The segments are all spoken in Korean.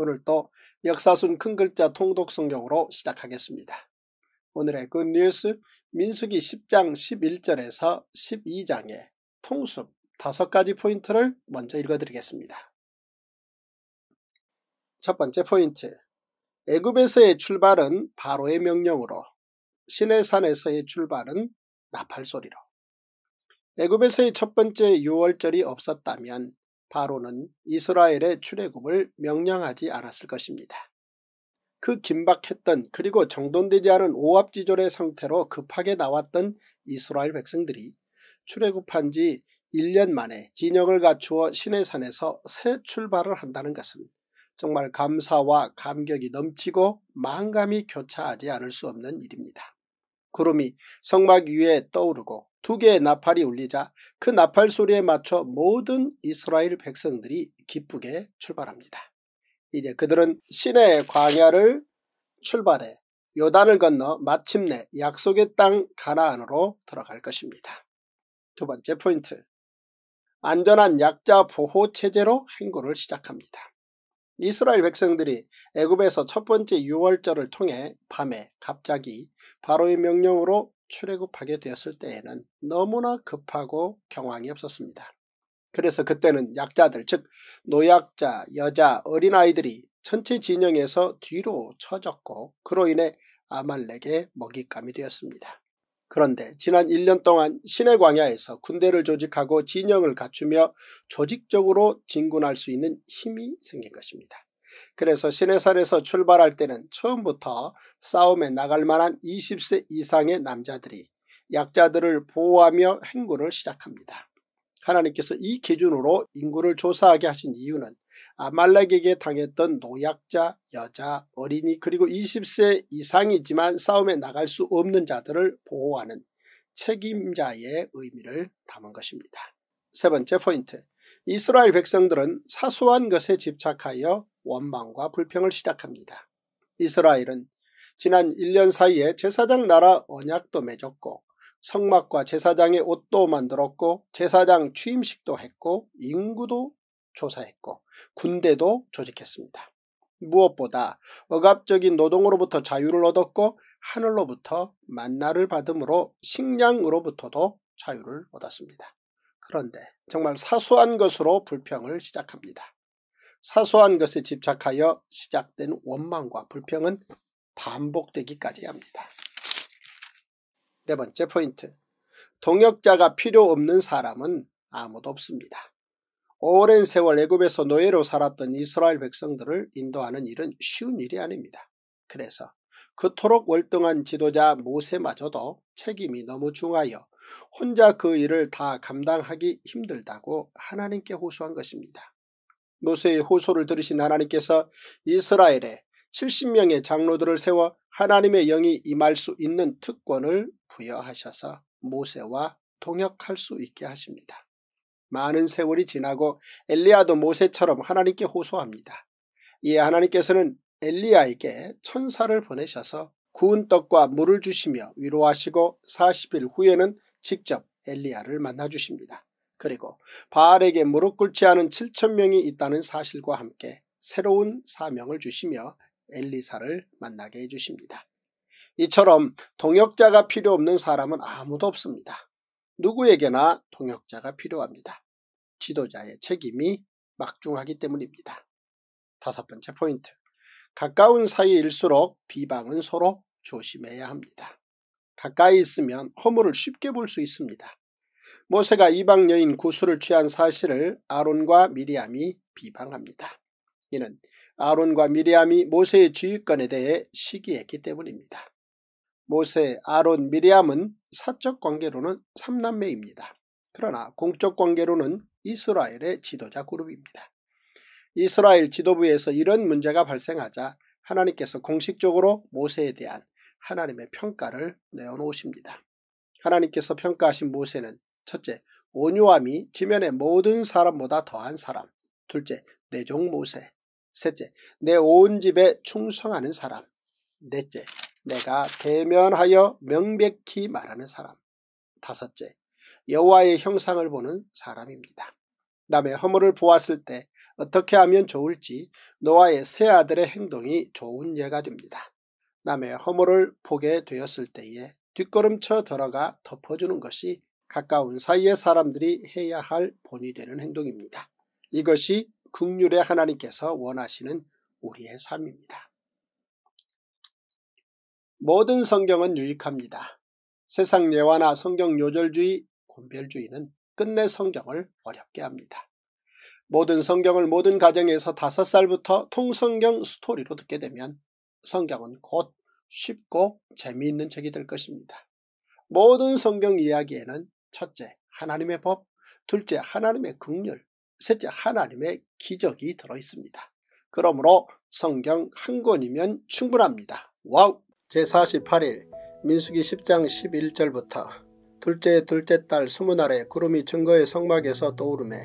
오늘도 역사순 큰 글자 통독 성경으로 시작하겠습니다. 오늘의 그뉴스 민수기 10장 11절에서 12장의 통습 다섯 가지 포인트를 먼저 읽어드리겠습니다. 첫 번째 포인트 애굽에서의 출발은 바로의 명령으로 시내산에서의 출발은 나팔 소리로 애굽에서의 첫 번째 6월절이 없었다면 바로는 이스라엘의 출애굽을 명령하지 않았을 것입니다. 그 긴박했던 그리고 정돈되지 않은 오합지졸의 상태로 급하게 나왔던 이스라엘 백성들이 출애굽한 지 1년 만에 진영을 갖추어 시내산에서 새 출발을 한다는 것은 정말 감사와 감격이 넘치고 망감이 교차하지 않을 수 없는 일입니다. 구름이 성막 위에 떠오르고 두 개의 나팔이 울리자 그 나팔 소리에 맞춰 모든 이스라엘 백성들이 기쁘게 출발합니다. 이제 그들은 신의 광야를 출발해 요단을 건너 마침내 약속의 땅 가나안으로 들어갈 것입니다. 두 번째 포인트 안전한 약자 보호 체제로 행군을 시작합니다. 이스라엘 백성들이 애굽에서 첫 번째 유월절을 통해 밤에 갑자기 바로의 명령으로 출애굽하게 되었을 때에는 너무나 급하고 경황이 없었습니다. 그래서 그때는 약자들 즉 노약자, 여자, 어린아이들이 천체 진영에서 뒤로 처졌고 그로 인해 아말렉의 먹잇감이 되었습니다. 그런데 지난 1년 동안 시내 광야에서 군대를 조직하고 진영을 갖추며 조직적으로 진군할 수 있는 힘이 생긴 것입니다. 그래서 시내산에서 출발할 때는 처음부터 싸움에 나갈 만한 20세 이상의 남자들이 약자들을 보호하며 행군을 시작합니다. 하나님께서 이 기준으로 인구를 조사하게 하신 이유는 아말렉에게 당했던 노약자, 여자, 어린이 그리고 20세 이상이지만 싸움에 나갈 수 없는 자들을 보호하는 책임자의 의미를 담은 것입니다. 세 번째 포인트 이스라엘 백성들은 사소한 것에 집착하여 원망과 불평을 시작합니다. 이스라엘은 지난 1년 사이에 제사장 나라 언약도 맺었고 성막과 제사장의 옷도 만들었고 제사장 취임식도 했고 인구도 조사했고 군대도 조직했습니다. 무엇보다 억압적인 노동으로부터 자유를 얻었고 하늘로부터 만나를 받음으로 식량으로부터도 자유를 얻었습니다. 그런데 정말 사소한 것으로 불평을 시작합니다. 사소한 것에 집착하여 시작된 원망과 불평은 반복되기까지 합니다. 네 번째 포인트. 동역자가 필요 없는 사람은 아무도 없습니다. 오랜 세월 애굽에서 노예로 살았던 이스라엘 백성들을 인도하는 일은 쉬운 일이 아닙니다. 그래서 그토록 월등한 지도자 모세마저도 책임이 너무 중하여 혼자 그 일을 다 감당하기 힘들다고 하나님께 호소한 것입니다. 모세의 호소를 들으신 하나님께서 이스라엘에 70명의 장로들을 세워 하나님의 영이 임할 수 있는 특권을 부여하셔서 모세와 동역할 수 있게 하십니다. 많은 세월이 지나고 엘리야도 모세처럼 하나님께 호소합니다. 이에 하나님께서는 엘리야에게 천사를 보내셔서 구운 떡과 물을 주시며 위로하시고 40일 후에는 직접 엘리야를 만나 주십니다. 그리고 바알에게 무릎 꿇지 않은 7천명이 있다는 사실과 함께 새로운 사명을 주시며 엘리사를 만나게 해주십니다. 이처럼 동역자가 필요 없는 사람은 아무도 없습니다. 누구에게나 동역자가 필요합니다. 지도자의 책임이 막중하기 때문입니다. 다섯 번째 포인트. 가까운 사이일수록 비방은 서로 조심해야 합니다. 가까이 있으면 허물을 쉽게 볼 수 있습니다. 모세가 이방 여인 구수를 취한 사실을 아론과 미리암이 비방합니다. 이는 아론과 미리암이 모세의 지휘권에 대해 시기했기 때문입니다. 모세, 아론, 미리암은 사적 관계로는 삼남매입니다. 그러나 공적 관계로는 이스라엘의 지도자 그룹입니다. 이스라엘 지도부에서 이런 문제가 발생하자 하나님께서 공식적으로 모세에 대한 하나님의 평가를 내어놓으십니다. 하나님께서 평가하신 모세는 첫째, 온유함이 지면에 모든 사람보다 더한 사람. 둘째, 내종 모세. 셋째, 내 온 집에 충성하는 사람. 넷째, 내가 대면하여 명백히 말하는 사람. 다섯째, 여호와의 형상을 보는 사람입니다. 남의 허물을 보았을 때 어떻게 하면 좋을지 노아의 세 아들의 행동이 좋은 예가 됩니다. 남의 허물을 보게 되었을 때에 뒷걸음쳐 들어가 덮어주는 것이 가까운 사이의 사람들이 해야 할 본이 되는 행동입니다. 이것이 극률의 하나님께서 원하시는 우리의 삶입니다. 모든 성경은 유익합니다. 세상 예화나 성경 요절주의, 곤별주의는 끝내 성경을 어렵게 합니다. 모든 성경을 모든 가정에서 다섯 살부터 통성경 스토리로 듣게 되면 성경은 곧 쉽고 재미있는 책이 될 것입니다. 모든 성경 이야기에는 첫째, 하나님의 법, 둘째, 하나님의 극률, 셋째, 하나님의 기적이 들어있습니다. 그러므로 성경 한 권이면 충분합니다. 와우! 제48일 민수기 10장 11절부터 둘째 둘째 딸 스무 날에 구름이 증거의 성막에서 떠오르매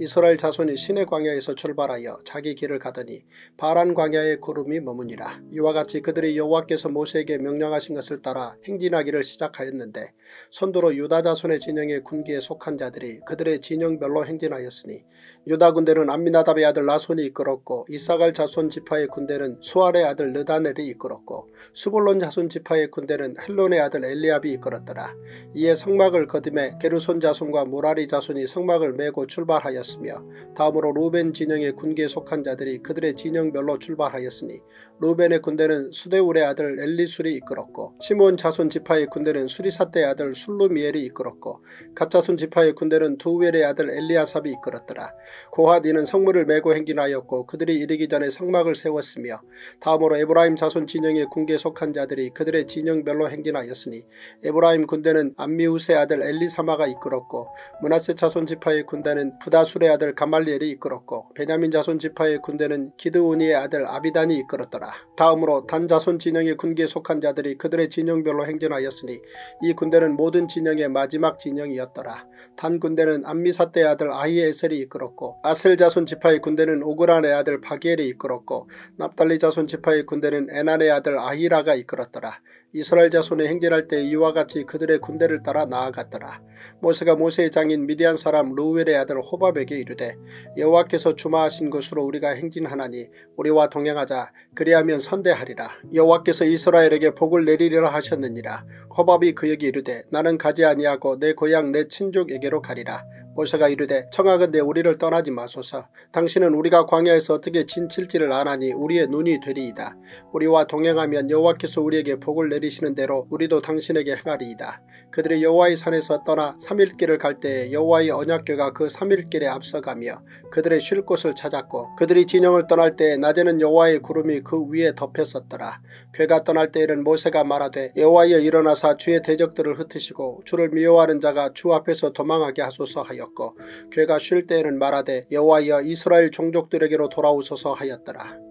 이스라엘 자손이 시내 광야에서 출발하여 자기 길을 가더니 바란 광야의 구름이 머무니라. 이와 같이 그들이 여호와께서 모세에게 명령하신 것을 따라 행진하기를 시작하였는데 선두로 유다 자손의 진영의 군기에 속한 자들이 그들의 진영별로 행진하였으니 유다 군대는 암미나답의 아들 라손이 이끌었고 이사갈 자손 지파의 군대는 수알의 아들 르다넬이 이끌었고 수볼론 자손 지파의 군대는 헬론의 아들 엘리압이 이끌었더라. 이에 성막을 거듬해 게르손 자손과 모라리 자손이 성막을 메고 출발하였 하였으며 다음으로 루벤 진영의 군계에 속한 자들이 그들의 진영별로 출발하였으니 루벤의 군대는 수데울의 아들 엘리술이 이끌었고 시몬 자손 지파의 군대는 수리사대의 아들 술루미엘이 이끌었고 가짜손 지파의 군대는 두웰의 아들 엘리아삽이 이끌었더라. 고하디는 성물을 메고 행진하였고 그들이 이르기 전에 성막을 세웠으며 다음으로 에브라임 자손 진영의 군계에 속한 자들이 그들의 진영별로 행진하였으니 에브라임 군대는 암미우세 아들 엘리사마가 이끌었고 문하세 자손 지파의 군대는 부다수 사술의 아들 가말리엘이 이끌었고 베냐민 자손 지파의 군대는 기드오니의 아들 아비단이 이끌었더라. 다음으로 단 자손 진영의 군기에 속한 자들이 그들의 진영별로 행전하였으니 이 군대는 모든 진영의 마지막 진영이었더라. 단 군대는 암미사때의 아들 아이에셀이 이끌었고 아셀 자손 지파의 군대는 오그란의 아들 바기엘이 이끌었고 납달리 자손 지파의 군대는 에난의 아들 아히라가 이끌었더라. 이스라엘 자손이 행진할 때 이와 같이 그들의 군대를 따라 나아갔더라. 모세가 모세의 장인 미디안 사람 루웰의 아들 호밥에 사에게 이르되 여호와께서 주마하신 것으로 우리가 행진하나니 우리와 동행하자 그리하면 선대하리라 여호와께서 이스라엘에게 복을 내리리라 하셨느니라 호밥이 그에게 이르되 나는 가지 아니하고 내 고향 내 친족에게로 가리라 모세가 이르되 청하건대 우리를 떠나지 마소서 당신은 우리가 광야에서 어떻게 진칠지를 아나니 우리의 눈이 되리이다 우리와 동행하면 여호와께서 우리에게 복을 내리시는 대로 우리도 당신에게 행하리이다 그들이 여호와의 산에서 떠나 삼일길을 갈 때에 여호와의 언약궤가 그 삼일길에 앞서가며 그들의 쉴 곳을 찾았고 그들이 진영을 떠날 때에 낮에는 여호와의 구름이 그 위에 덮였었더라. 괴가 떠날 때에는 모세가 말하되 여호와여 일어나사 주의 대적들을 흩으시고 주를 미워하는 자가 주 앞에서 도망하게 하소서 하였고 괴가 쉴 때에는 말하되 여호와여 이스라엘 종족들에게로 돌아오소서 하였더라.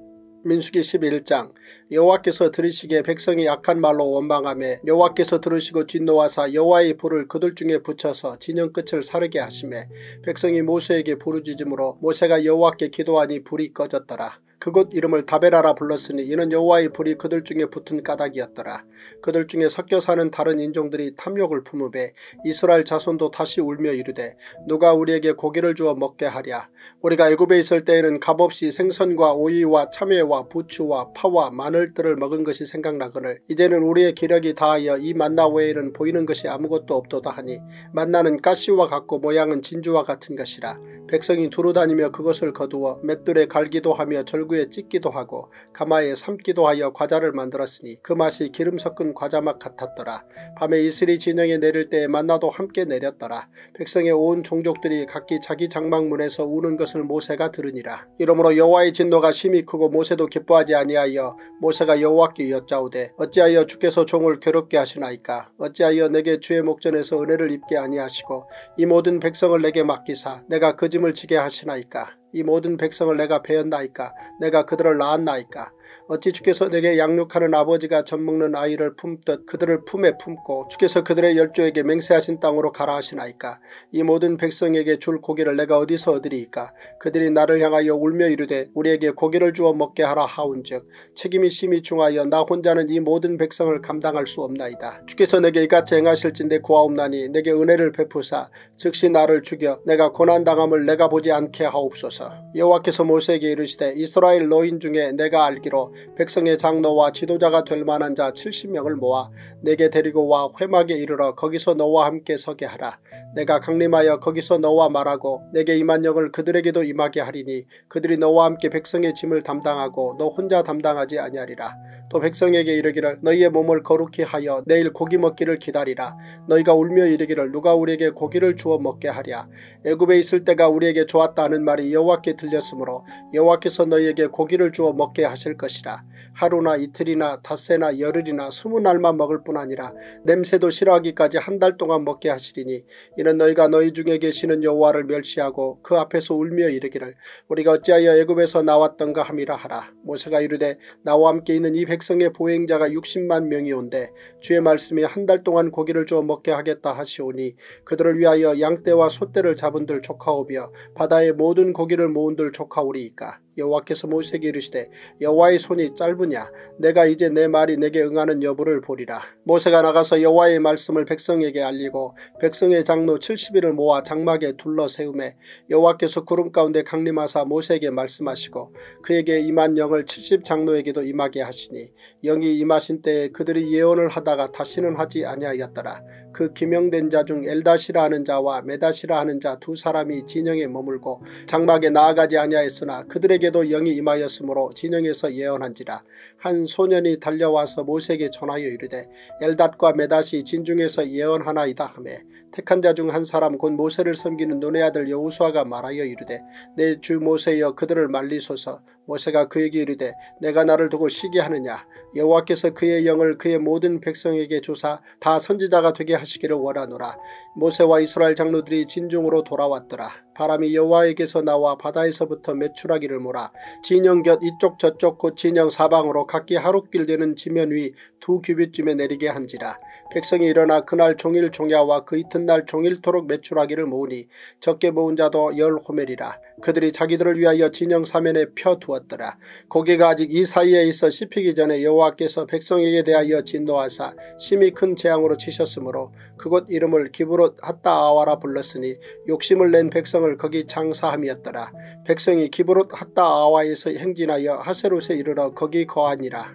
민수기 11장 여호와께서 들으시게 백성이 약한 말로 원망하며 여호와께서 들으시고 진노하사 여호와의 불을 그들 중에 붙여서 진영 끝을 사르게 하심에 백성이 모세에게 부르짖음으로 모세가 여호와께 기도하니 불이 꺼졌더라. 그곳 이름을 다베라라 불렀으니 이는 여호와의 불이 그들 중에 붙은 까닭이었더라. 그들 중에 섞여 사는 다른 인종들이 탐욕을 품으되 이스라엘 자손도 다시 울며 이르되 누가 우리에게 고기를 주어 먹게 하랴. 우리가 애굽에 있을 때에는 값없이 생선과 오이와 참외와 부추와 파와 마늘들을 먹은 것이 생각나거늘 이제는 우리의 기력이 다하여 이 만나 외에는 보이는 것이 아무것도 없도다 하니 만나는 가시와 같고 모양은 진주와 같은 것이라 백성이 두루 다니며 그것을 거두어 맷돌에 갈기도 하며 절구 전구에 찢기도 하고 가마에 삶기도 하여 과자를 만들었으니 그 맛이 기름 섞은 과자맛 같았더라. 밤에 이슬이 진영에 내릴 때 만나도 함께 내렸더라. 백성의 온 종족들이 각기 자기 장막문에서 우는 것을 모세가 들으니라. 이러므로 여호와의 진노가 심히 크고 모세도 기뻐하지 아니하여 모세가 여호와께 여짜오되 어찌하여 주께서 종을 괴롭게 하시나이까 어찌하여 내게 주의 목전에서 은혜를 입게 아니하시고 이 모든 백성을 내게 맡기사 내가 그 짐을 지게 하시나이까 이 모든 백성을 내가 배었나이까 내가 그들을 낳았나이까 어찌 주께서 내게 양육하는 아버지가 젖먹는 아이를 품듯 그들을 품에 품고 주께서 그들의 열조에게 맹세하신 땅으로 가라 하시나이까 이 모든 백성에게 줄 고기를 내가 어디서 얻으리이까 그들이 나를 향하여 울며 이르되 우리에게 고기를 주어 먹게 하라 하온즉 책임이 심히 중하여 나 혼자는 이 모든 백성을 감당할 수 없나이다 주께서 내게 이같이 행하실진대 구하옵나니 내게 은혜를 베푸사 즉시 나를 죽여 내가 고난당함을 내가 보지 않게 하옵소서 여호와께서 모세에게 이르시되 이스라엘 노인 중에 내가 알기로 백성의 장로와 지도자가 될 만한 자 70명을 모아 내게 데리고 와 회막에 이르러 거기서 너와 함께 서게 하라. 내가 강림하여 거기서 너와 말하고 내게 임한 영을 그들에게도 임하게 하리니 그들이 너와 함께 백성의 짐을 담당하고 너 혼자 담당하지 아니하리라. 또 백성에게 이르기를 너희의 몸을 거룩히 하여 내일 고기 먹기를 기다리라. 너희가 울며 이르기를 누가 우리에게 고기를 주어 먹게 하랴. 애굽에 있을 때가 우리에게 좋았다는 말이 여호와께 들렸으므로 여호와께서 너희에게 고기를 주어 먹게 하실 것이라. 것이라 하루나 이틀이나 닷새나 열흘이나 스무 날만 먹을 뿐 아니라 냄새도 싫어하기까지 한 달 동안 먹게 하시리니 이는 너희가 너희 중에 계시는 여호와를 멸시하고 그 앞에서 울며 이르기를 우리가 어찌하여 애굽에서 나왔던가 함이라 하라 모세가 이르되 나와 함께 있는 이 백성의 보행자가 60만 명이 온데 주의 말씀이 한달 동안 고기를 주어 먹게 하겠다 하시오니 그들을 위하여 양떼와 소떼를 잡은들 조카오며 바다의 모든 고기를 모은들 조카오리이까 여호와께서 모세에게 이르시되 여호와의 손이 짧으냐 내가 이제 내 말이 내게 응하는 여부를 보리라. 모세가 나가서 여호와의 말씀을 백성에게 알리고 백성의 장로 70일을 모아 장막에 둘러 세우매 여호와께서 구름 가운데 강림하사 모세에게 말씀하시고 그에게 임한 영을 70 장로에게도 임하게 하시니 영이 임하신 때에 그들이 예언을 하다가 다시는 하지 아니하였더라. 그 기명된 자 중 엘다시라 하는 자와 메다시라 하는 자 두 사람이 진영에 머물고 장막에 나아가지 아니하였으나 그들에게 모세에게도 영이 임하였으므로 진영에서 예언한지라 한 소년이 달려와서 모세에게 전하여 이르되 엘닷과 메닷이 진중에서 예언하나이다 하매 택한 자 중 한 사람 곧 모세를 섬기는 눈의 아들 여우수아가 말하여 이르되 내 주 모세여 그들을 말리소서 모세가 그에게 이르되 내가 나를 두고 시기하느냐 여호와께서 그의 영을 그의 모든 백성에게 주사 다 선지자가 되게 하시기를 원하노라 모세와 이스라엘 장로들이 진중으로 돌아왔더라 바람이 여호와에게서 나와 바다에서부터 매출하기를 몰아 진영 곁 이쪽 저쪽 곧 진영 사방으로 각기 하룻길 되는 지면 위 두 규빗쯤에 내리게 한지라 백성이 일어나 그날 종일 종야와 그 이튿날 종일토록 매출하기를 모으니 적게 모은 자도 열 호멜이라 그들이 자기들을 위하여 진영 사면에 펴두었 보았더라. 고기가 아직 이 사이에 있어 씹히기 전에 여호와께서 백성에게 대하여 진노하사 심히 큰 재앙으로 치셨으므로 그곳 이름을 기브롯 핫다아와라 불렀으니 욕심을 낸 백성을 거기 장사함이었더라. 백성이 기브롯 핫다아와에서 행진하여 하세롯에 이르러 거기 거하니라.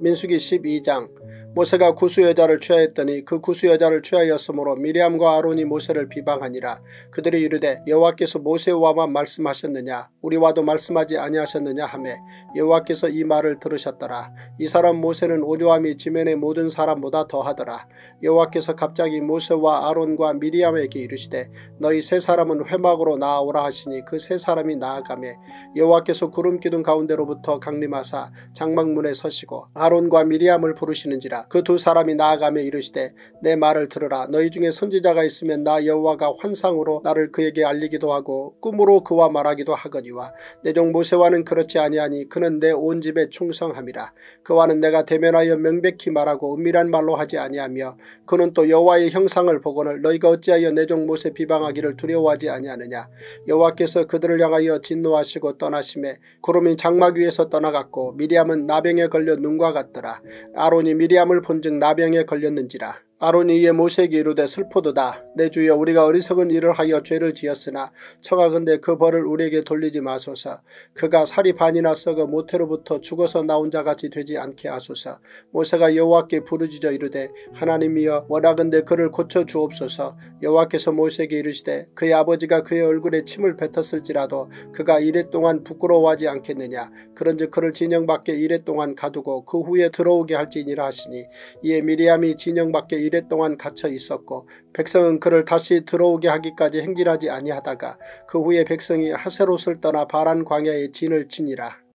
민수기 12장 모세가 구수 여자를 취하였더니 그 구수 여자를 취하였으므로 미리암과 아론이 모세를 비방하니라. 그들이 이르되 여호와께서 모세와만 말씀하셨느냐 우리와도 말씀하지 아니하셨느냐 하매 여호와께서 이 말을 들으셨더라. 이 사람 모세는 오조함이 지면의 모든 사람보다 더하더라. 여호와께서 갑자기 모세와 아론과 미리암에게 이르시되 너희 세 사람은 회막으로 나아오라 하시니 그 세 사람이 나아가매 여호와께서 구름 기둥 가운데로부터 강림하사 장막문에 서시고 아론과 미리암을 부르시는지라 그두 사람이 나아가며 이르시되 내 말을 들으라 너희 중에 선지자가 있으면 나 여호와가 환상으로 나를 그에게 알리기도 하고 꿈으로 그와 말하기도 하거니와 내 종 모세와는 그렇지 아니하니 그는 내 온 집에 충성함이라 그와는 내가 대면하여 명백히 말하고 은밀한 말로 하지 아니하며 그는 또 여호와의 형상을 보거늘 너희가 어찌하여 내 종 모세 비방하기를 두려워하지 아니하느냐 여호와께서 그들을 향하여 진노하시고 떠나심에 구름이 장막 위에서 떠나갔고 미리암은 나병에 걸려 눈과 같더라 아론이 미리암을 본즉 나병에 걸렸는지라 아론이 이에 모세에게 이르되 슬포도다. 내 주여 우리가 어리석은 일을 하여 죄를 지었으나 청하 근데 그 벌을 우리에게 돌리지 마소서. 그가 살이 반이나 썩어 모태로부터 죽어서 나온 자같이 되지 않게 하소서. 모세가 여호와께 부르짖어 이르되 하나님이여 원하건대 그를 고쳐주옵소서. 여호와께서 모세에게 이르시되 그의 아버지가 그의 얼굴에 침을 뱉었을지라도 그가 이랫동안 부끄러워하지 않겠느냐. 그런즉 그를 진영 밖에 이랫동안 가두고 그 후에 들어오게 할지니라 하시니 이에 미리암이 진영 밖에 이랫동안 갇혀 있었고 백성은 그를 다시 들어오게 하기까지 행진하지 아니하다가 그 후에 백성이 하세롯을 떠나 바란 광야에 진을 치니라.